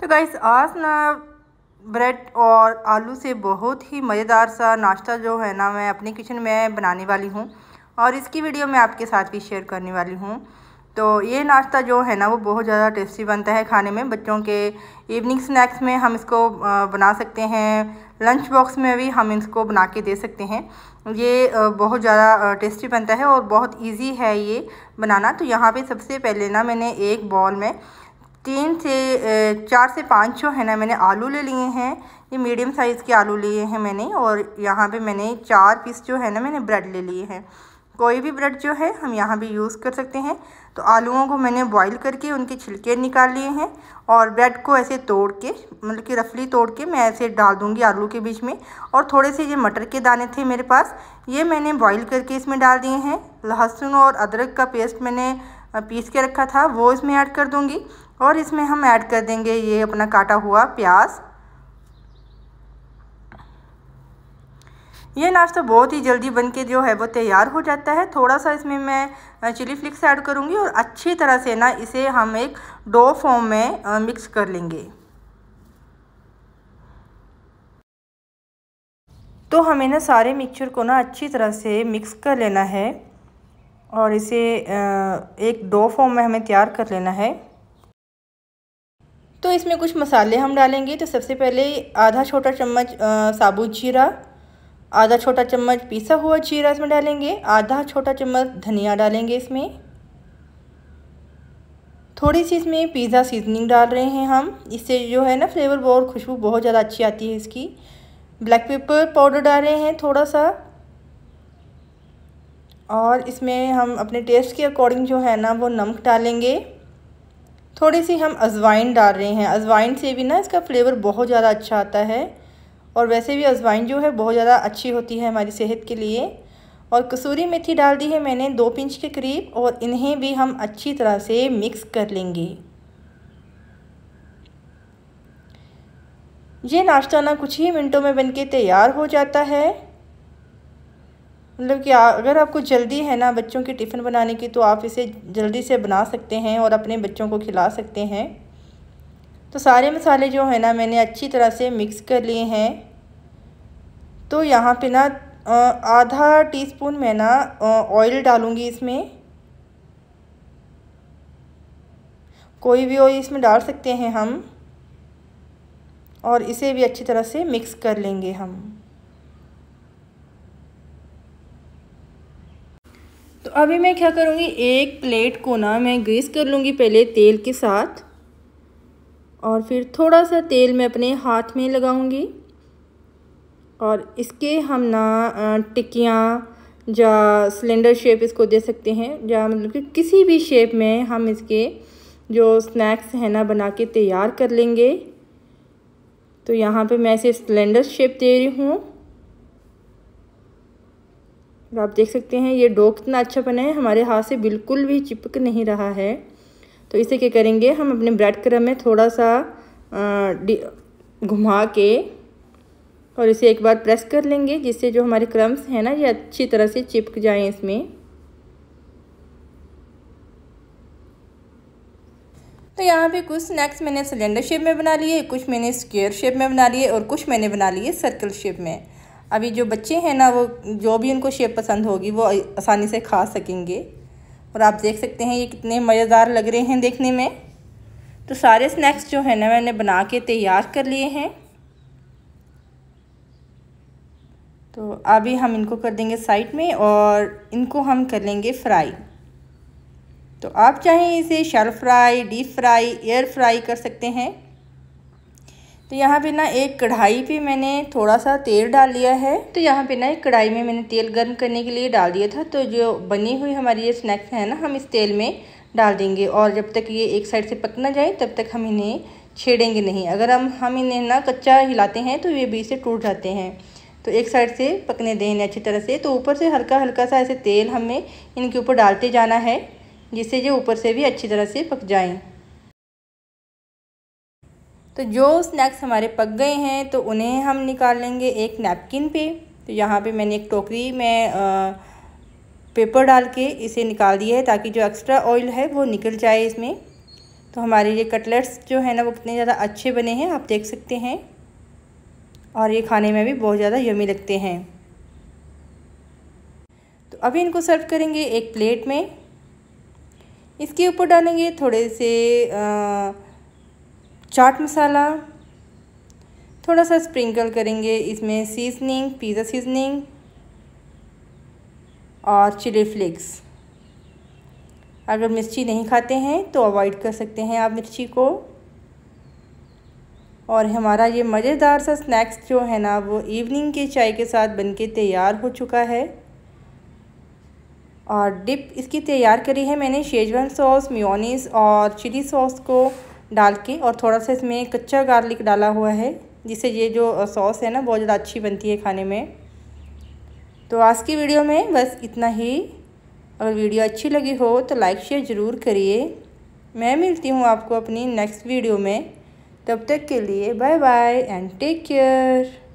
तो गाइस आज ना ब्रेड और आलू से बहुत ही मज़ेदार सा नाश्ता जो है ना मैं अपने किचन में बनाने वाली हूँ और इसकी वीडियो मैं आपके साथ भी शेयर करने वाली हूँ तो ये नाश्ता जो है ना वो बहुत ज़्यादा टेस्टी बनता है खाने में बच्चों के इवनिंग स्नैक्स में हम इसको बना सकते हैं लंच बॉक्स में भी हम इसको बना के दे सकते हैं ये बहुत ज़्यादा टेस्टी बनता है और बहुत इजी है ये बनाना तो यहाँ पे सबसे पहले ना मैंने एक बॉल में तीन से चार से पाँच जो है ना मैंने आलू ले लिए हैं ये मीडियम साइज़ के आलू लिए हैं मैंने और यहाँ पे मैंने चार पीस जो है ना मैंने ब्रेड ले लिए हैं कोई भी ब्रेड जो है हम यहाँ भी यूज़ कर सकते हैं तो आलूओं को मैंने बॉईल करके उनके छिलके निकाल लिए हैं और ब्रेड को ऐसे तोड़ के मतलब कि रफली तोड़ के मैं ऐसे डाल दूँगी आलू के बीच में और थोड़े से ये मटर के दाने थे मेरे पास ये मैंने बॉईल करके इसमें डाल दिए हैं लहसुन और अदरक का पेस्ट मैंने पीस के रखा था वो इसमें ऐड कर दूँगी और इसमें हम ऐड कर देंगे ये अपना काटा हुआ प्याज ये नाश्ता बहुत ही जल्दी बन के जो है वो तैयार हो जाता है थोड़ा सा इसमें मैं चिली फ्लिक्स ऐड करूँगी और अच्छी तरह से ना इसे हम एक डो फॉर्म में मिक्स कर लेंगे तो हमें ना सारे मिक्सचर को ना अच्छी तरह से मिक्स कर लेना है और इसे एक डो फॉर्म में हमें तैयार कर लेना है तो इसमें कुछ मसाले हम डालेंगे तो सबसे पहले आधा छोटा चम्मच साबुत जीरा आधा छोटा चम्मच पिसा हुआ जीरा इसमें डालेंगे आधा छोटा चम्मच धनिया डालेंगे इसमें थोड़ी सी इसमें पिज़्ज़ा सीजनिंग डाल रहे हैं हम इससे जो है ना फ्लेवर और खुशबू बहुत ज़्यादा अच्छी आती है इसकी ब्लैक पेपर पाउडर डाल रहे हैं थोड़ा सा और इसमें हम अपने टेस्ट के अकॉर्डिंग जो है ना वो नमक डालेंगे थोड़ी सी हम अजवाइन डाल रहे हैं अजवाइन से भी ना इसका फ्लेवर बहुत ज़्यादा अच्छा आता है और वैसे भी अजवाइन जो है बहुत ज़्यादा अच्छी होती है हमारी सेहत के लिए और कसूरी मेथी डाल दी है मैंने दो पिंच के करीब और इन्हें भी हम अच्छी तरह से मिक्स कर लेंगे ये नाश्ता ना कुछ ही मिनटों में बनके तैयार हो जाता है मतलब कि अगर आपको जल्दी है ना बच्चों के टिफ़िन बनाने की तो आप इसे जल्दी से बना सकते हैं और अपने बच्चों को खिला सकते हैं तो सारे मसाले जो है ना मैंने अच्छी तरह से मिक्स कर लिए हैं तो यहाँ पे ना आधा टीस्पून मैं ना ऑयल डालूँगी इसमें कोई भी ऑयल इसमें डाल सकते हैं हम और इसे भी अच्छी तरह से मिक्स कर लेंगे हम तो अभी मैं क्या करूँगी एक प्लेट को ना मैं ग्रीस कर लूँगी पहले तेल के साथ और फिर थोड़ा सा तेल मैं अपने हाथ में लगाऊँगी और इसके हम ना टिक्कियाँ या सिलेंडर शेप इसको दे सकते हैं या मतलब कि किसी भी शेप में हम इसके जो स्नैक्स हैं ना बना के तैयार कर लेंगे तो यहाँ पे मैं इसे सिलेंडर शेप दे रही हूँ और आप देख सकते हैं ये डो कितना अच्छा बना है हमारे हाथ से बिल्कुल भी चिपक नहीं रहा है तो इसे क्या करेंगे हम अपने ब्रेड क्रम में थोड़ा सा घुमा के और इसे एक बार प्रेस कर लेंगे जिससे जो हमारे क्रम्स हैं ना ये अच्छी तरह से चिपक जाएं इसमें तो यहाँ पे कुछ स्नैक्स मैंने सिलेंडर शेप में बना लिए कुछ मैंने स्क्वेयर शेप में बना लिए और कुछ मैंने बना लिए सर्कल शेप में अभी जो बच्चे हैं ना वो जो भी उनको शेप पसंद होगी वो आसानी से खा सकेंगे और आप देख सकते हैं ये कितने मज़ेदार लग रहे हैं देखने में तो सारे स्नैक्स जो है ना मैंने बना के तैयार कर लिए हैं तो अभी हम इनको कर देंगे साइड में और इनको हम कर लेंगे फ्राई तो आप चाहें इसे shallow fry deep fry air fry कर सकते हैं तो यहाँ पे ना एक कढ़ाई पे मैंने थोड़ा सा तेल डाल लिया है तो यहाँ पे ना एक कढ़ाई में मैंने तेल गर्म करने के लिए डाल दिया था तो जो बनी हुई हमारी ये स्नैक्स हैं ना हम इस तेल में डाल देंगे और जब तक ये एक साइड से पक ना जाए तब तक हम इन्हें छेड़ेंगे नहीं अगर हम हम इन्हें ना कच्चा हिलाते हैं तो ये बीच से टूट जाते हैं तो एक साइड से पकने दें इन्हें अच्छी तरह से तो ऊपर से हल्का हल्का सा ऐसे तेल हमें इनके ऊपर डालते जाना है जिससे ये ऊपर से भी अच्छी तरह से पक जाएँ तो जो स्नैक्स हमारे पक गए हैं तो उन्हें हम निकाल लेंगे एक नैपकिन पे तो यहाँ पे मैंने एक टोकरी में पेपर डाल के इसे निकाल दिया है ताकि जो एक्स्ट्रा ऑयल है वो निकल जाए इसमें तो हमारे ये कटलेट्स जो है ना वो कितने ज़्यादा अच्छे बने हैं आप देख सकते हैं और ये खाने में भी बहुत ज़्यादा यमी लगते हैं तो अभी इनको सर्व करेंगे एक प्लेट में इसके ऊपर डालेंगे थोड़े से आ, चाट मसाला थोड़ा सा स्प्रिंकल करेंगे इसमें सीजनिंग पिज़्ज़ा सीजनिंग और चिली फ्लेक्स अगर मिर्ची नहीं खाते हैं तो अवॉइड कर सकते हैं आप मिर्ची को और हमारा ये मज़ेदार सा स्नैक्स जो है ना वो इवनिंग के चाय के साथ बनके तैयार हो चुका है और डिप इसकी तैयार करी है मैंने शेजवान सॉस म्योनीस और चिली सॉस को डाल के और थोड़ा सा इसमें कच्चा गार्लिक डाला हुआ है जिससे ये जो सॉस है ना बहुत ज़्यादा अच्छी बनती है खाने में तो आज की वीडियो में बस इतना ही अगर वीडियो अच्छी लगी हो तो लाइक शेयर ज़रूर करिए मैं मिलती हूँ आपको अपनी नेक्स्ट वीडियो में तब तक के लिए bye bye and take care